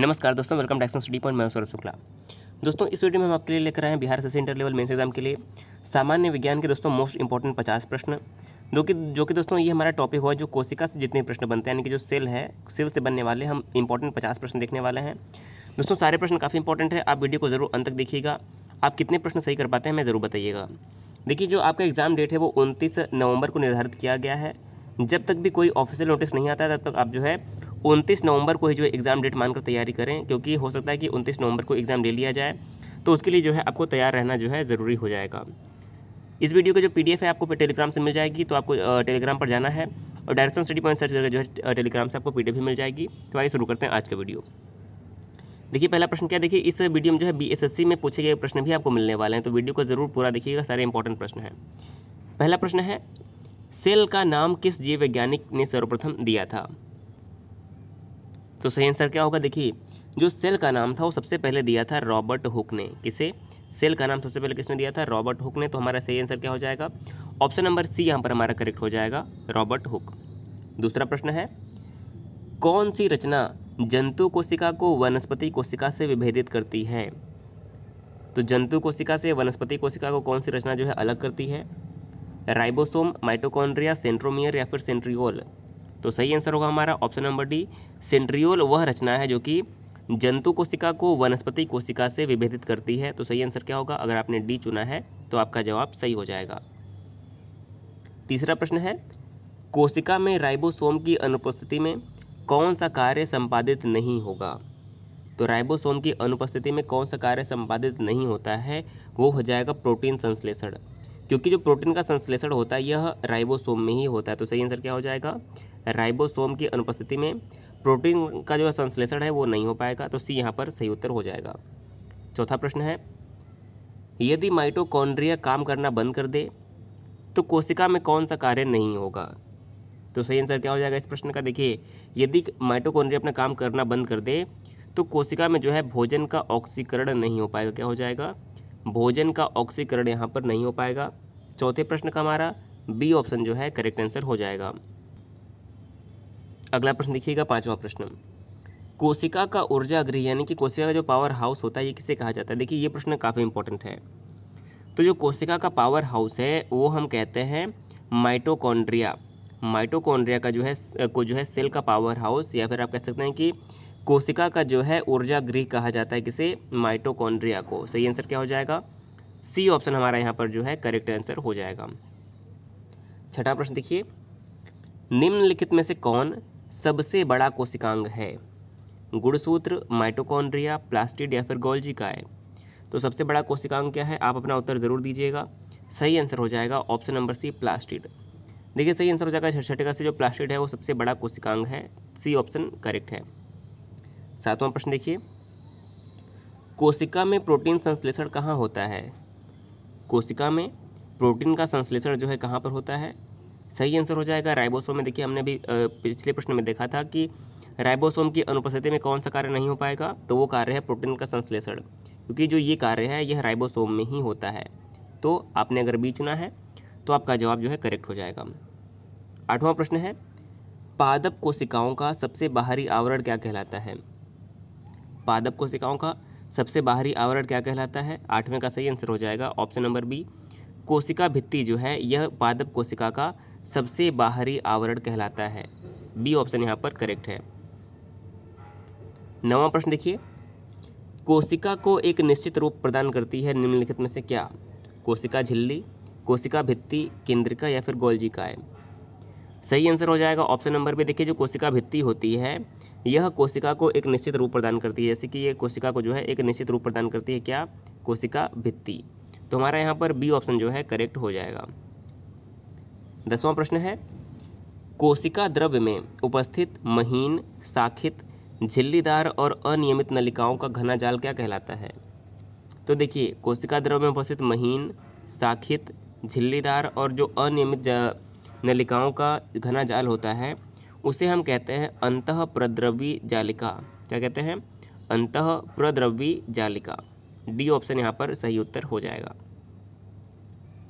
नमस्कार दोस्तों welcome action study point मैं सौरभ शुक्ला दोस्तों इस वीडियो में हम आपके लिए लेकर आए हैं बिहार से इंटर लेवल मेंस एग्जाम के लिए सामान्य विज्ञान के दोस्तों मोस्ट इंपॉर्टेंट पचास प्रश्न जो कि जो कि दोस्तों ये हमारा टॉपिक हुआ जो कोशिका से जितने प्रश्न बनते हैं यानी कि जो सेल है सेल से बनने वाले हम इंपॉर्टेंट पचास प्रश्न देखने वाले हैं दोस्तों सारे प्रश्न काफ़ी इंपॉर्टेंट है आप वीडियो को जरूर अंत तक देखिएगा आप कितने प्रश्न सही कर पाते हैं मैं ज़रूर बताइएगा देखिए जो आपका एग्ज़ाम डेट है वो उनतीस नवंबर को निर्धारित किया गया है जब तक भी कोई ऑफिशियल नोटिस नहीं आता है तब तक आप जो है उनतीस नवंबर को ही जो एग्ज़ाम डेट मानकर तैयारी करें क्योंकि हो सकता है कि उनतीस नवंबर को एग्ज़ाम ले लिया जाए तो उसके लिए जो है आपको तैयार रहना जो है ज़रूरी हो जाएगा इस वीडियो का जो पी है आपको टेलीग्राम से मिल जाएगी तो आपको टेलीग्राम पर जाना है और डायरेक्शन स्टडी पॉइंट सर्च करके जो है टेलीग्राम से आपको पी भी मिल जाएगी तो आइए शुरू करते हैं आज का वीडियो देखिए पहला प्रश्न क्या देखिए इस वीडियो में जो है बीएसएससी में पूछे गए प्रश्न भी आपको मिलने वाले हैं तो वीडियो को ज़रूर पूरा देखिएगा सारे इंपॉर्टेंट प्रश्न हैं पहला प्रश्न है सेल का नाम किस जीव वैज्ञानिक ने सर्वप्रथम दिया था तो सही आंसर क्या होगा देखिए जो सेल का नाम था वो सबसे पहले दिया था रॉबर्ट हुक ने किसे सेल का नाम सबसे पहले किसने दिया था रॉबर्ट हुक ने तो हमारा सही आंसर क्या हो जाएगा ऑप्शन नंबर सी यहाँ पर हमारा करेक्ट हो जाएगा रॉबर्ट हुक दूसरा प्रश्न है कौन सी रचना जंतु कोशिका को वनस्पति कोशिका से विभेदित करती है तो जंतु कोशिका से वनस्पति कोशिका को कौन सी रचना जो है अलग करती है राइबोसोम माइटोकॉन्ड्रिया सेंट्रोमियर या फिर सेंट्रियोल तो सही आंसर होगा हमारा ऑप्शन नंबर डी सेंट्रियोल वह रचना है जो कि जंतु कोशिका को वनस्पति कोशिका से विभेदित करती है तो सही आंसर क्या होगा अगर आपने डी चुना है तो आपका जवाब सही हो जाएगा तीसरा प्रश्न है कोशिका में राइबोसोम की अनुपस्थिति में कौन सा कार्य संपादित नहीं होगा तो राइबोसोम की अनुपस्थिति में कौन सा कार्य संपादित नहीं होता है वो हो जाएगा प्रोटीन संश्लेषण क्योंकि जो प्रोटीन का संश्लेषण होता है यह राइबोसोम में ही होता है तो सही आंसर क्या हो जाएगा राइबोसोम की अनुपस्थिति में प्रोटीन का जो संश्लेषण है वो नहीं हो पाएगा तो सी यहाँ पर सही उत्तर हो जाएगा चौथा प्रश्न है यदि माइटोकॉन्ड्रिया काम करना बंद कर दे तो कोशिका में कौन सा कार्य नहीं होगा तो सही आंसर क्या हो जाएगा इस प्रश्न का देखिए यदि माइटोकॉन्ड्रिया अपना काम करना बंद कर दे तो कोशिका में जो है भोजन का ऑक्सीकरण नहीं हो पाएगा क्या हो जाएगा भोजन का ऑक्सीकरण यहाँ पर नहीं हो पाएगा चौथे प्रश्न का हमारा बी ऑप्शन जो है करेक्ट आंसर हो जाएगा अगला प्रश्न देखिएगा पाँचवा प्रश्न कोशिका का ऊर्जा गृह यानी कि कोशिका का जो पावर हाउस होता है ये किसे कहा जाता है देखिए ये प्रश्न काफ़ी इंपॉर्टेंट है तो जो कोशिका का पावर हाउस है वो हम कहते हैं माइटोकॉन्ड्रिया माइटोकॉन्ड्रिया का जो है को जो है सेल का पावर हाउस या फिर आप कह सकते हैं कि कोशिका का जो है ऊर्जा गृह कहा जाता है किसे माइटोकॉन्ड्रिया को सही आंसर क्या हो जाएगा सी ऑप्शन हमारा यहाँ पर जो है करेक्ट आंसर हो जाएगा छठा प्रश्न देखिए निम्नलिखित में से कौन सबसे बड़ा कोशिकांग है गुड़सूत्र माइटोकॉन्ड्रिया प्लास्टिड या फिर गोल्जी का है तो सबसे बड़ा कोशिकांग क्या है आप अपना उत्तर ज़रूर दीजिएगा सही आंसर हो जाएगा ऑप्शन नंबर सी प्लास्टिड देखिए सही आंसर हो जाएगा छठे का से जो प्लास्टिड है वो सबसे बड़ा कोशिकांग है सी ऑप्शन करेक्ट है सातवां प्रश्न देखिए कोशिका में प्रोटीन संश्लेषण कहाँ होता है कोशिका में प्रोटीन का संश्लेषण जो है कहाँ पर होता है सही आंसर हो जाएगा राइबोसोम में देखिए हमने भी पिछले प्रश्न में देखा था कि राइबोसोम की अनुपस्थिति में कौन सा कार्य नहीं हो पाएगा तो वो कार्य है प्रोटीन का संश्लेषण क्योंकि जो ये कार्य है यह राइबोसोम में ही होता है तो आपने अगर बी चुना है तो आपका जवाब जो है करेक्ट हो जाएगा आठवां प्रश्न है पादप कोशिकाओं का सबसे बाहरी आवरण क्या कहलाता है पादप कोशिकाओं का सबसे बाहरी आवरण क्या कहलाता है आठवें का सही आंसर हो जाएगा ऑप्शन नंबर बी कोशिका भित्ति जो है यह पादप कोशिका का सबसे बाहरी आवरण कहलाता है बी ऑप्शन यहाँ पर करेक्ट है नवा प्रश्न देखिए कोशिका को एक निश्चित रूप प्रदान करती है निम्नलिखित में से क्या कोशिका झिल्ली कोशिका भित्ति केंद्रिका या फिर गोलजी का है सही आंसर हो जाएगा ऑप्शन नंबर बी देखिए जो कोशिका भित्ति होती है यह कोशिका को एक निश्चित रूप प्रदान करती है जैसे कि ये कोशिका को जो है एक निश्चित रूप प्रदान करती है क्या कोशिका भित्ति तो हमारा यहाँ पर बी ऑप्शन जो है करेक्ट हो जाएगा दसवां प्रश्न है कोशिका द्रव्य में उपस्थित महीन साखित झिल्लीदार और अनियमित नलिकाओं का घना जाल क्या कहलाता है तो देखिए कोशिका द्रव्य में उपस्थित महीन साखित झिल्लीदार और जो अनियमित नलिकाओं का घना जाल होता है उसे हम कहते हैं अंत प्रद्रव्य जालिका क्या कहते हैं अंत प्रद्रव्य जालिका डी ऑप्शन यहाँ पर सही उत्तर हो जाएगा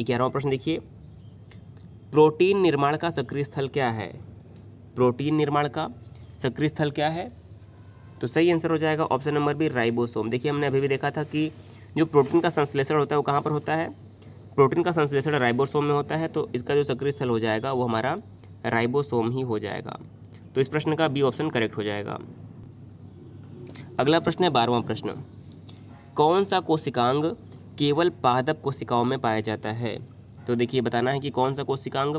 ग्यारहवा प्रश्न देखिए प्रोटीन निर्माण का सक्रिय स्थल क्या है प्रोटीन निर्माण का सक्रिय स्थल क्या है तो सही आंसर हो जाएगा ऑप्शन नंबर बी राइबोसोम देखिए हमने अभी भी देखा था कि जो प्रोटीन का संश्लेषण होता है वो कहाँ पर होता है प्रोटीन का संश्लेषण राइबोसोम में होता है तो इसका जो सक्रिय स्थल हो जाएगा वो हमारा राइबोसोम ही हो जाएगा तो इस प्रश्न का बी ऑप्शन करेक्ट हो जाएगा अगला प्रश्न है बारहवा प्रश्न कौन सा कोशिकांग केवल पादप कोशिकाओं में पाया जाता है तो देखिए बताना है कि कौन सा कोशिकांग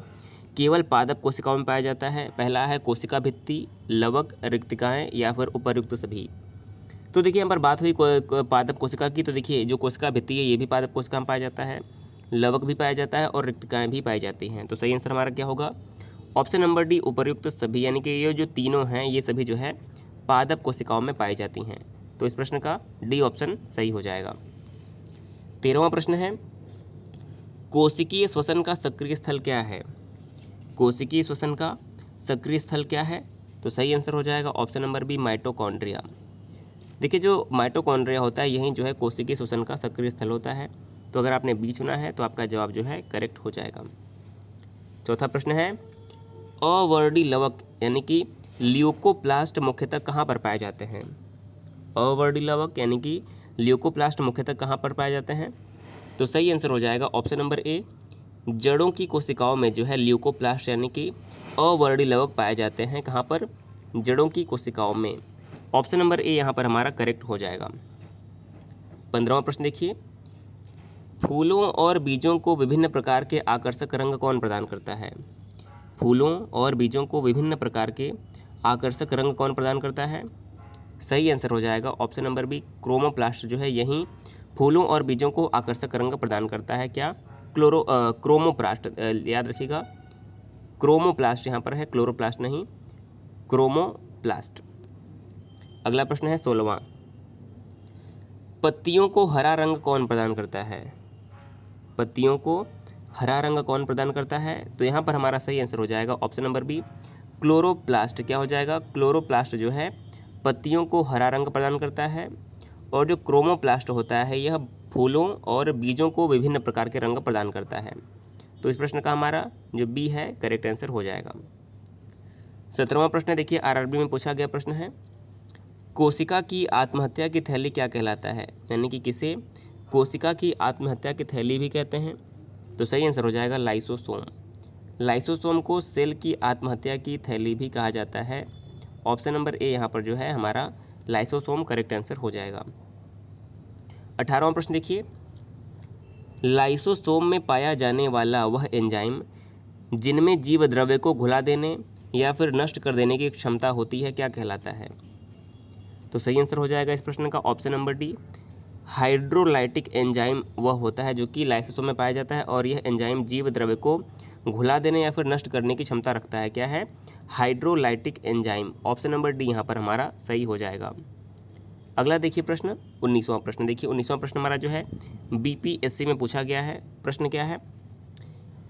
केवल पादप कोशिकाओं में पाया जाता है पहला है कोशिका भित्ति लवक रिक्तिकाएँ या फिर उपरुक्त सभी तो देखिए यहाँ पर बात हुई पादप कोशिका की तो देखिए जो कोशिका भित्ति है ये भी पादप कोशिका में पाया जाता है लवक भी पाया जाता है और रिक्तिकाएँ भी पाई जाती हैं तो सही आंसर हमारा क्या होगा ऑप्शन नंबर डी उपरयुक्त सभी यानी कि ये जो तीनों हैं ये सभी जो है पादप कोशिकाओं में पाई जाती हैं तो इस प्रश्न का डी ऑप्शन सही हो जाएगा तेरहवा प्रश्न है कोशिकीय श्वसन का सक्रिय स्थल क्या है कोशिकीय श्वसन का सक्रिय स्थल क्या है तो सही आंसर हो जाएगा ऑप्शन नंबर बी माइटोकॉन्ड्रिया देखिए जो माइटोकॉन्ड्रिया होता है यही जो है कोशिकीय श्वसन का सक्रिय स्थल होता है तो अगर आपने बी चुना है तो आपका जवाब जो है करेक्ट हो जाएगा चौथा प्रश्न है अवर्डी लवक यानी कि ल्यूकोप्लास्ट मुख्यतः कहाँ पर पाए जाते हैं अवर्डी लवक यानी कि ल्यूकोप्लास्ट मुख्यतः कहाँ पर पाए जाते हैं तो सही आंसर हो जाएगा ऑप्शन नंबर ए जड़ों की कोशिकाओं में जो है ल्यूकोप्लास्ट यानी कि अवर्डी लवक पाए जाते हैं कहाँ पर जड़ों की कोशिकाओं में ऑप्शन नंबर ए यहाँ पर हमारा करेक्ट हो जाएगा पंद्रहवा प्रश्न देखिए फूलों और बीजों को विभिन्न प्रकार के आकर्षक रंग कौन प्रदान करता है फूलों और बीजों को विभिन्न प्रकार के आकर्षक रंग कौन प्रदान करता है सही आंसर हो जाएगा ऑप्शन नंबर बी क्रोमोप्लास्ट जो है यही फूलों और बीजों को आकर्षक रंग प्रदान करता है क्या क्लोरो क्रोमोप्लास्ट याद रखिएगा क्रोमोप्लास्ट यहाँ पर है क्लोरोप्लास्ट नहीं क्रोमोप्लास्ट अगला प्रश्न है सोलवा पत्तियों को हरा रंग कौन प्रदान करता है पत्तियों को हरा रंग कौन प्रदान करता है तो यहाँ पर हमारा सही आंसर हो जाएगा ऑप्शन नंबर बी क्लोरोप्लास्ट क्या हो जाएगा क्लोरोप्लास्ट जो है पत्तियों को हरा रंग प्रदान करता है और जो क्रोमोप्लास्ट होता है यह फूलों और बीजों को विभिन्न प्रकार के रंग प्रदान करता है तो इस प्रश्न का हमारा जो बी है करेक्ट आंसर हो जाएगा सत्रहवा प्रश्न देखिए आरआरबी में पूछा गया प्रश्न है कोशिका की आत्महत्या की थैली क्या कहलाता है यानी कि किसे कोशिका की आत्महत्या की थैली भी कहते हैं तो सही आंसर हो जाएगा लाइसोसोम लाइसोसोम को सेल की आत्महत्या की थैली भी कहा जाता है ऑप्शन नंबर ए यहाँ पर जो है हमारा लाइसोसोम करेक्ट आंसर हो जाएगा अठारहवा प्रश्न देखिए लाइसोसोम में पाया जाने वाला वह एंजाइम जिनमें जीव द्रव्य को घुला देने या फिर नष्ट कर देने की क्षमता होती है क्या कहलाता है तो सही आंसर हो जाएगा इस प्रश्न का option number D hydrolytic enzyme वह होता है जो कि लाइसोसोम में पाया जाता है और यह एंजाइम जीव द्रव्य को घुला देने या फिर नष्ट करने की क्षमता रखता है क्या है hydrolytic enzyme option number D यहाँ पर हमारा सही हो जाएगा अगला देखिए प्रश्न उन्नीसवां प्रश्न देखिए उन्नीसवां प्रश्न हमारा जो है बीपीएससी में पूछा गया है प्रश्न क्या है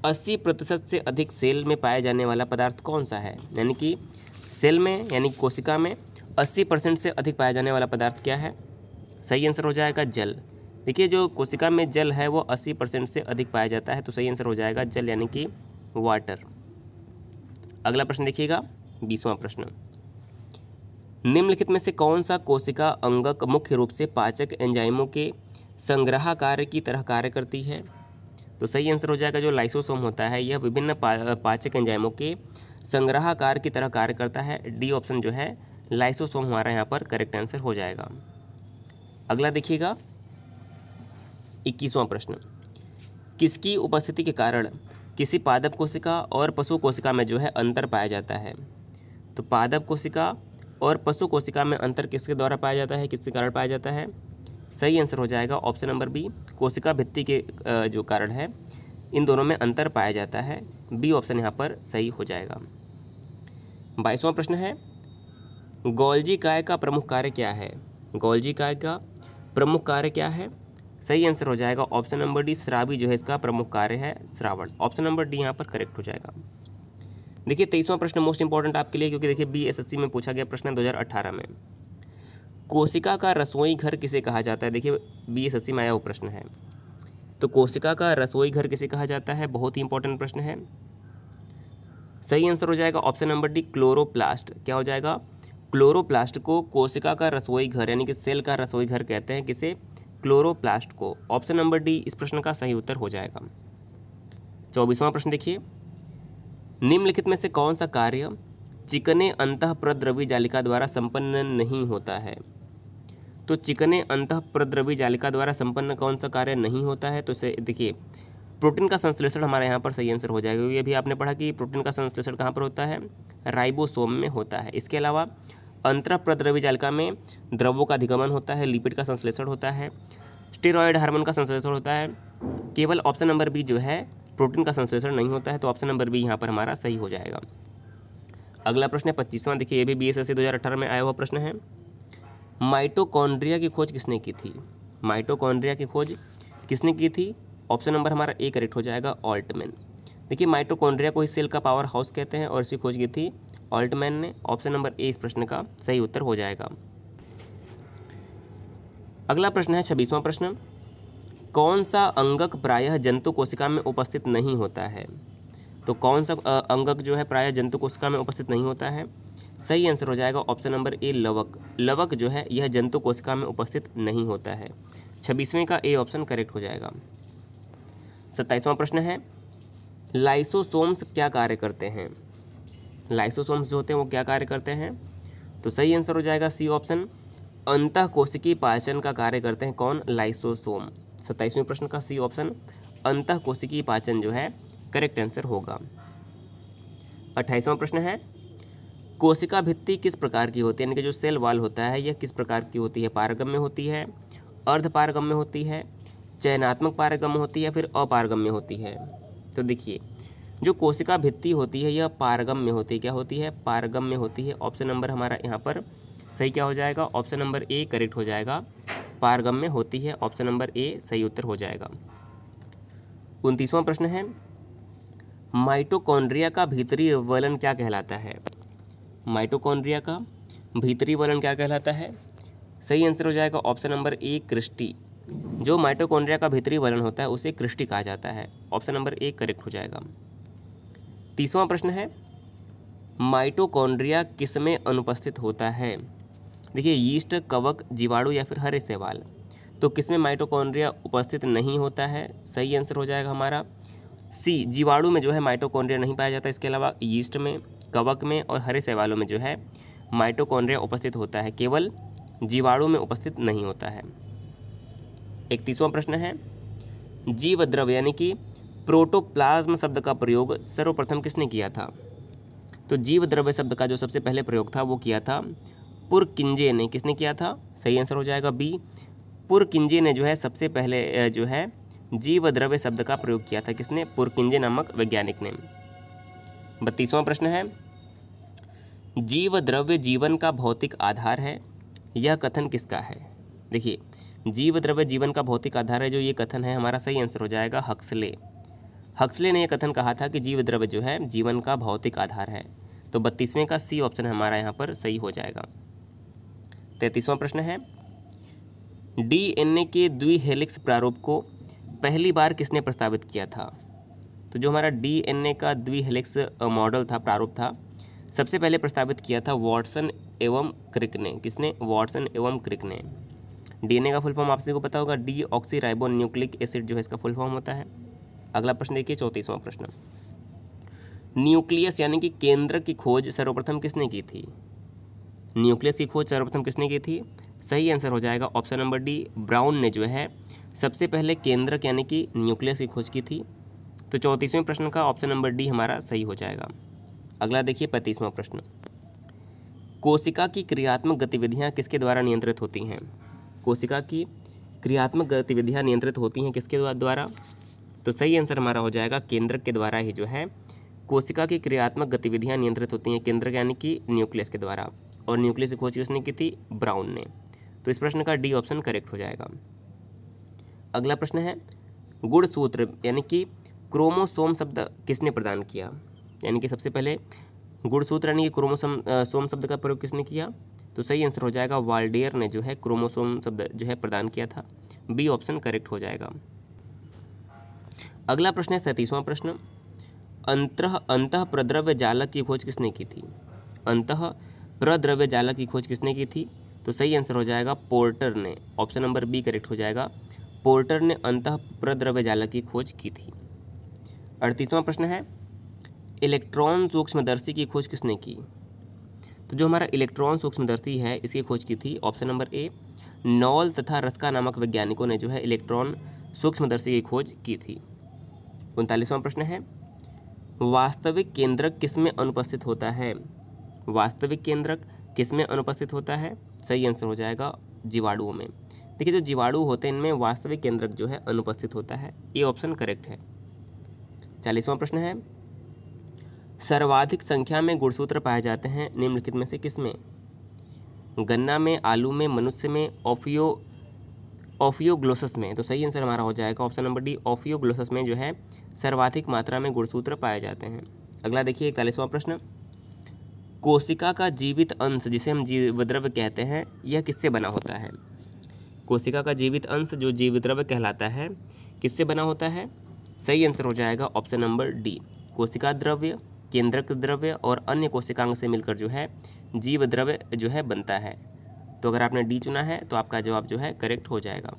अस्सी प्रतिशत से अधिक सेल में पाया जाने वाला पदार्थ कौन सा है यानी कि सेल में यानी कोशिका में अस्सी परसेंट से अधिक पाया जाने वाला पदार्थ क्या है सही आंसर हो जाएगा जल देखिए जो कोशिका में जल है वो अस्सी परसेंट से अधिक पाया जाता है तो सही आंसर हो जाएगा जल यानी कि वाटर अगला प्रश्न देखिएगा बीसवां प्रश्न निम्नलिखित में से कौन सा कोशिका अंगक मुख्य रूप से पाचक एंजाइमों के संग्रह कार्य की तरह कार्य करती है तो सही आंसर हो जाएगा जो लाइसोसोम होता है यह विभिन्न पाचक एंजाइमों के संग्रहकार की तरह कार्य करता है डी ऑप्शन जो है लाइसोसोम हमारा यहाँ पर करेक्ट आंसर हो जाएगा अगला देखिएगा इक्कीसवां प्रश्न किसकी उपस्थिति के कारण किसी पादप कोशिका और पशु कोशिका में जो है अंतर पाया जाता है तो पादप कोशिका और पशु कोशिका में अंतर किसके द्वारा पाया जाता है किसके कारण पाया जाता है सही आंसर हो जाएगा ऑप्शन नंबर बी कोशिका भित्ति के जो कारण है इन दोनों में अंतर पाया जाता है बी ऑप्शन यहाँ पर सही हो जाएगा बाईसवां प्रश्न है गोल्जी काय का प्रमुख कार्य क्या है गोल्जी काय का प्रमुख कार्य क्या है सही आंसर हो जाएगा ऑप्शन नंबर डी श्रावी जो है इसका प्रमुख कार्य है श्रावण ऑप्शन नंबर डी यहाँ पर करेक्ट हो जाएगा देखिए तेईसवा प्रश्न मोस्ट इंपॉर्टेंट आपके लिए क्योंकि देखिए बीएसएससी में पूछा गया प्रश्न 2018 में कोशिका का रसोई घर किसे कहा जाता है देखिए बीएसएससी में आया वो प्रश्न है तो कोशिका का रसोई घर किसे कहा जाता है बहुत ही इंपॉर्टेंट प्रश्न है सही आंसर हो जाएगा ऑप्शन नंबर डी क्लोरोप्लास्ट क्या हो जाएगा क्लोरोप्लास्ट को कोशिका का रसोई घर यानी कि सेल का रसोई घर कहते हैं किसे क्लोरोप्लास्ट को ऑप्शन नंबर डी इस प्रश्न का सही उत्तर हो जाएगा चौबीसवां प्रश्न देखिए निम्नलिखित में से कौन सा कार्य चिकने अंत प्रद्रवी जालिका द्वारा संपन्न नहीं होता है तो चिकने अंत प्रद्रवी जालिका द्वारा संपन्न कौन सा कार्य नहीं होता है तो इसे देखिए प्रोटीन का संश्लेषण हमारे यहाँ पर सही आंसर हो जाएगा ये भी आपने पढ़ा कि प्रोटीन का संश्लेषण कहाँ पर होता है राइबोसोम में होता है इसके अलावा जालिका में द्रवों का अधिगमन होता है लिपिड का संश्लेषण होता है स्टेरॉयड हार्मोन का संश्लेषण होता है केवल ऑप्शन नंबर बी जो है प्रोटीन का संश्लेषण नहीं होता है तो ऑप्शन नंबर बी यहाँ पर हमारा सही हो जाएगा अगला प्रश्न है पच्चीसवां देखिए ये भी बी एस एस में आया हुआ प्रश्न है माइटोकॉन्ड्रिया की खोज किसने की थी माइटोकॉन्ड्रिया की खोज किसने की थी ऑप्शन नंबर हमारा ए करेक्ट हो जाएगा ऑल्टमैन देखिए माइटोकॉन्ड्रिया को इस सेल का पावर हाउस कहते हैं और इसी खोज की थी ऑल्टमैन ने ऑप्शन नंबर ए इस प्रश्न का सही उत्तर हो जाएगा अगला प्रश्न है छब्बीसवां प्रश्न कौन सा अंगक प्रायः जंतु कोशिका में उपस्थित नहीं होता है तो कौन सा अंगक जो है प्रायः जंतु कोशिका में उपस्थित नहीं होता है सही आंसर हो जाएगा ऑप्शन नंबर ए लवक लवक जो है यह जंतु कोशिका में उपस्थित नहीं होता है छब्बीसवें का ए ऑप्शन करेक्ट हो जाएगा सत्ताईसवां प्रश्न है लाइसोसोम्स क्या कार्य करते हैं लाइसोसोम्स जो होते हैं वो क्या कार्य करते हैं तो सही आंसर हो जाएगा सी ऑप्शन अंत कोशिकी पाचन का कार्य करते हैं कौन लाइसोसोम सत्ताईसवें प्रश्न का सी ऑप्शन अंत कोशिकी पाचन जो है करेक्ट आंसर होगा अट्ठाईसवां प्रश्न है कोशिका भित्ति किस प्रकार की होती है यानी कि जो सेल वाल होता है यह किस प्रकार की होती है पारगम्य होती है अर्ध पारगम्य होती है चयनात्मक पारगम्य होती है फिर अपारगम्य होती है तो देखिए जो कोशिका भित्ति होती है यह पारगम में होती है क्या होती है पारगम में होती है ऑप्शन नंबर हमारा यहाँ पर सही क्या हो जाएगा ऑप्शन नंबर ए करेक्ट हो जाएगा पारगम में होती है ऑप्शन नंबर ए सही उत्तर हो जाएगा उनतीसवां प्रश्न है माइटोकॉन्ड्रिया का भीतरी वलन क्या कहलाता है माइटोकॉन्ड्रिया का भीतरी वलन क्या कहलाता है सही आंसर हो जाएगा ऑप्शन नंबर ए क्रिस्टी जो माइटोकॉन्ड्रिया का भीतरी वलन होता है उसे क्रिस्टी कहा जाता है ऑप्शन नंबर ए करेक्ट हो जाएगा तीसवा प्रश्न है माइटोकॉन्ड्रिया किस में अनुपस्थित होता है देखिए यीस्ट कवक जीवाणु या फिर हरे सेवाल तो किसमें माइटोकॉन्ड्रिया उपस्थित नहीं होता है सही आंसर हो जाएगा हमारा सी जीवाणु में जो है माइटोकॉन्ड्रिया नहीं पाया जाता इसके अलावा यीस्ट में कवक में और हरे सेवालों में जो है माइटोकॉन्ड्रिया उपस्थित होता है केवल जीवाणु में उपस्थित नहीं होता है एक तीसवा प्रश्न है जीव यानी कि प्रोटोप्लाज्म शब्द का प्रयोग सर्वप्रथम किसने किया था तो जीव द्रव्य शब्द का जो सबसे पहले प्रयोग था वो किया था पुरकिंजे ने किसने किया था सही आंसर हो जाएगा बी पुरकिंजे ने जो है सबसे पहले जो है जीव द्रव्य शब्द का प्रयोग किया था किसने पुरकिंजे नामक वैज्ञानिक ने बत्तीसवां प्रश्न है जीव द्रव्य जीवन का भौतिक आधार है यह कथन किसका है देखिए जीव द्रव्य जीवन का भौतिक आधार है जो ये कथन है हमारा सही आंसर हो जाएगा हक्सले हक्सले ने यह कथन कहा था कि जीव द्रव्य जो है जीवन का भौतिक आधार है तो बत्तीसवें का सी ऑप्शन हमारा यहाँ पर सही हो जाएगा तैंतीसवां प्रश्न है डीएनए के द्विहेलिक्स प्रारूप को पहली बार किसने प्रस्तावित किया था तो जो हमारा डीएनए का द्विहेलिक्स मॉडल था प्रारूप था सबसे पहले प्रस्तावित किया था वॉटसन एवं क्रिक ने किसने वॉटसन एवं क्रिक ने डीएनए का फुल फॉर्म आपसे को पता होगा डी ऑक्सी न्यूक्लिक एसिड जो है इसका फुल फॉर्म होता है अगला प्रश्न देखिए चौंतीसवां प्रश्न न्यूक्लियस यानी कि केंद्र की खोज सर्वप्रथम किसने की थी न्यूक्लियस की खोज सर्वप्रथम किसने की थी सही आंसर हो जाएगा ऑप्शन नंबर डी ब्राउन ने जो है सबसे पहले केंद्रक यानी कि न्यूक्लियस की खोज की थी तो चौंतीसवें प्रश्न का ऑप्शन नंबर डी हमारा सही हो जाएगा अगला देखिए पैंतीसवां प्रश्न कोशिका की क्रियात्मक गतिविधियाँ किसके द्वारा नियंत्रित होती हैं कोशिका की क्रियात्मक गतिविधियाँ नियंत्रित होती हैं किसके द्वारा तो सही आंसर हमारा हो जाएगा केंद्र के द्वारा ही जो है कोशिका की क्रियात्मक गतिविधियाँ नियंत्रित होती हैं केंद्र यानी कि न्यूक्लियस के द्वारा और न्यूक्लियस की खोज किसने की थी ब्राउन ने तो इस प्रश्न का डी ऑप्शन करेक्ट हो जाएगा अगला प्रश्न है गुणसूत्र यानी कि क्रोमोसोम शब्द किसने प्रदान किया यानी कि सबसे पहले गुणसूत्र यानी कि क्रोमोसोम सोम शब्द का प्रयोग किसने किया तो सही आंसर हो जाएगा वाल्डियर ने जो है क्रोमोसोम शब्द जो है प्रदान किया था बी ऑप्शन करेक्ट हो जाएगा अगला प्रश्न है सैंतीसवां प्रश्न अंत अंत प्रद्रव्य जालक की खोज किसने की थी अंत प्रद्रव्य जालक की खोज किसने की थी तो सही आंसर हो जाएगा पोर्टर ने ऑप्शन नंबर बी करेक्ट हो जाएगा पोर्टर ने अंत प्रद्रव्य जालक की खोज की थी अड़तीसवां प्रश्न है इलेक्ट्रॉन सूक्ष्मदर्शी की खोज किसने की तो जो हमारा इलेक्ट्रॉन सूक्ष्मदर्शी है इसकी खोज की थी ऑप्शन नंबर ए नॉल तथा रस्का नामक वैज्ञानिकों ने जो है इलेक्ट्रॉन सूक्ष्मदर्शी की खोज की थी उनतालीसवां प्रश्न है वास्तविक केंद्रक किस में अनुपस्थित होता है वास्तविक केंद्रक किस में अनुपस्थित होता है सही आंसर हो जाएगा जीवाणुओं में देखिए जो जीवाणु होते हैं इनमें वास्तविक केंद्रक जो है अनुपस्थित होता है ये ऑप्शन करेक्ट है चालीसवां प्रश्न है सर्वाधिक संख्या में गुणसूत्र पाए जाते हैं निम्नलिखित में से किस में गन्ना में आलू में मनुष्य में ऑफियो ऑफियोग्लोसस में तो सही आंसर हमारा हो जाएगा ऑप्शन नंबर डी ऑफियोग्लोसस में जो है सर्वाधिक मात्रा में गुणसूत्र पाए जाते हैं अगला देखिए इकतालीसवां प्रश्न कोशिका का जीवित अंश जिसे हम जीवद्रव्य कहते हैं यह किससे बना होता है कोशिका का जीवित अंश जो जीवद्रव्य कहलाता है किससे बना होता है सही आंसर हो जाएगा ऑप्शन नंबर डी कोशिका द्रव्य केंद्रक द्रव्य और अन्य कोशिकांग से मिलकर जो है जीव द्रव्य जो है बनता है तो अगर आपने डी चुना है तो आपका जवाब जो है करेक्ट हो जाएगा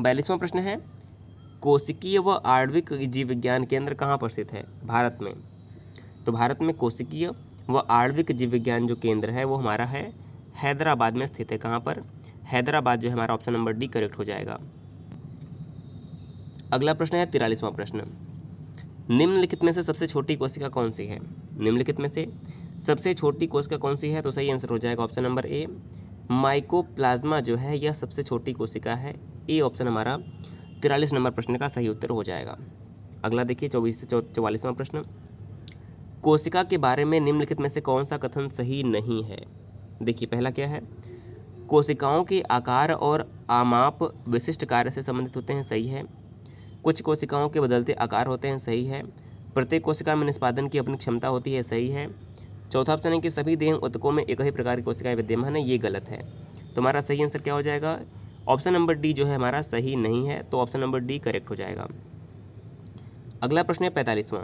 बयालीसवां प्रश्न है कोशिकीय व आणविक जीव विज्ञान केंद्र कहाँ पर स्थित है भारत में तो भारत में कोशिकीय व आणविक जीव विज्ञान जो केंद्र है वो हमारा है हैदराबाद में स्थित है कहाँ पर हैदराबाद जो है हमारा ऑप्शन नंबर डी करेक्ट हो जाएगा अगला प्रश्न है तिरालीसवां प्रश्न निम्नलिखित में से सबसे छोटी कोशिका कौन सी है निम्नलिखित में से सबसे छोटी कोशिका कौन सी है तो सही आंसर हो जाएगा ऑप्शन नंबर ए माइकोप्लाज्मा जो है यह सबसे छोटी कोशिका है ए ऑप्शन हमारा तिरालीस नंबर प्रश्न का सही उत्तर हो जाएगा अगला देखिए चौबीस से चौवालीसवां प्रश्न कोशिका के बारे में निम्नलिखित में से कौन सा कथन सही नहीं है देखिए पहला क्या है कोशिकाओं के आकार और आमाप विशिष्ट कार्य से संबंधित होते हैं सही है कुछ कोशिकाओं के बदलते आकार होते हैं सही है प्रत्येक कोशिका में निष्पादन की अपनी क्षमता होती है सही है चौथा ऑप्शन है कि सभी देह उतकों में एक ही प्रकार की कोशिकाएं विद्यमान है ये गलत है तो हमारा सही आंसर क्या हो जाएगा ऑप्शन नंबर डी जो है हमारा सही नहीं है तो ऑप्शन नंबर डी करेक्ट हो जाएगा अगला प्रश्न है पैंतालीसवां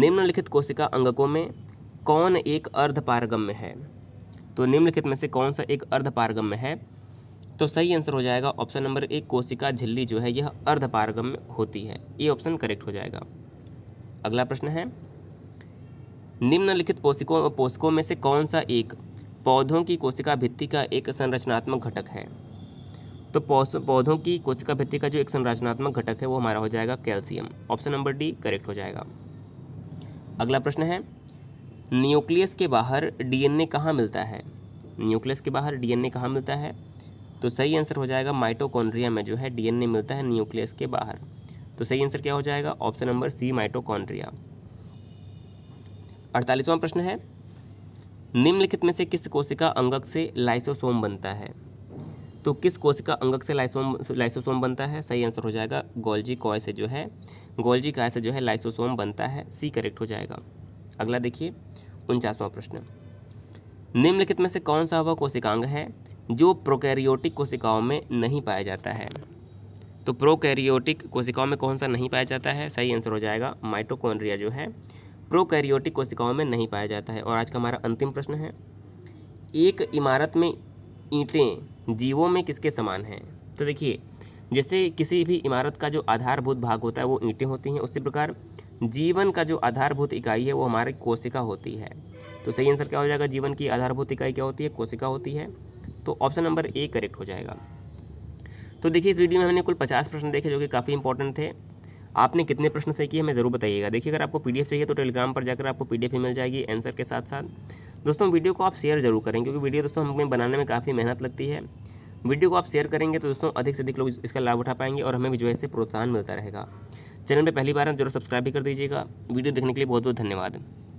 निम्नलिखित कोशिका अंगकों में कौन एक अर्धपारगम्य है तो निम्नलिखित में से कौन सा एक अर्धपारगम्य है तो सही आंसर हो जाएगा ऑप्शन नंबर एक कोशिका झिल्ली जो है यह अर्धपारगम्य होती है ये ऑप्शन करेक्ट हो जाएगा अगला प्रश्न है निम्नलिखित पोषकों पोषकों में से कौन सा एक पौधों की कोशिका भित्ति का एक संरचनात्मक घटक है तो पौधों की कोशिका भित्ति का जो एक संरचनात्मक घटक है वो हमारा हो जाएगा calcium option number D correct हो जाएगा अगला प्रश्न है न्यूक्लियस के बाहर डीएनए कहाँ मिलता है न्यूक्लियस के बाहर डीएनए कहाँ मिलता है तो सही आंसर हो जाएगा माइटोकॉन्ड्रिया में जो है डीएनए मिलता है न्यूक्लियस के बाहर तो सही आंसर क्या हो जाएगा ऑप्शन नंबर सी माइटोकॉन्ड्रिया अड़तालीसवां प्रश्न है निम्नलिखित में से किस कोशिका अंगक से लाइसोसोम बनता है तो किस कोशिका अंगक से लाइसोम लाइसोसोम बनता है सही आंसर हो जाएगा गोल्जी कॉय से जो है गोल्जी काय से जो है लाइसोसोम बनता है सी करेक्ट हो जाएगा अगला देखिए उनचासवां प्रश्न निम्नलिखित में से कौन सा वह कोशिकांग है जो प्रोकैरियोटिक कोशिकाओं में नहीं पाया जाता है तो प्रोकैरियोटिक कोशिकाओं में कौन सा नहीं पाया जाता है सही आंसर हो जाएगा माइटोकॉन्ड्रिया जो है प्रोकैरियोटिक कोशिकाओं में नहीं पाया जाता है और आज का हमारा अंतिम प्रश्न है एक इमारत में ईंटें जीवों में किसके समान हैं तो देखिए जैसे किसी भी इमारत का जो आधारभूत भाग होता है वो ईंटें होती हैं उसी प्रकार जीवन का जो आधारभूत इकाई है वो हमारी कोशिका होती है तो सही आंसर क्या हो जाएगा जीवन की आधारभूत इकाई क्या होती है कोशिका होती है तो ऑप्शन नंबर ए करेक्ट हो जाएगा तो देखिए इस वीडियो में हमने कुल पचास प्रश्न देखे जो कि काफ़ी इंपॉर्टेंट थे आपने कितने प्रश्न सही किए हमें ज़रूर बताइएगा देखिए अगर आपको पीडीएफ चाहिए तो टेलीग्राम पर जाकर आपको पीडीएफ ही मिल जाएगी आंसर के साथ साथ दोस्तों वीडियो को आप शेयर जरूर करें क्योंकि वीडियो दोस्तों हमें बनाने में काफ़ी मेहनत लगती है वीडियो को आप शेयर करेंगे तो दोस्तों अधिक से अधिक लोग इसका लाभ उठा पाएंगे और हमें भी जो है इससे प्रोत्साहन मिलता रहेगा चैनल पर पहली बार तो जरूर सब्सक्राइब भी कर दीजिएगा वीडियो देखने के लिए बहुत बहुत धन्यवाद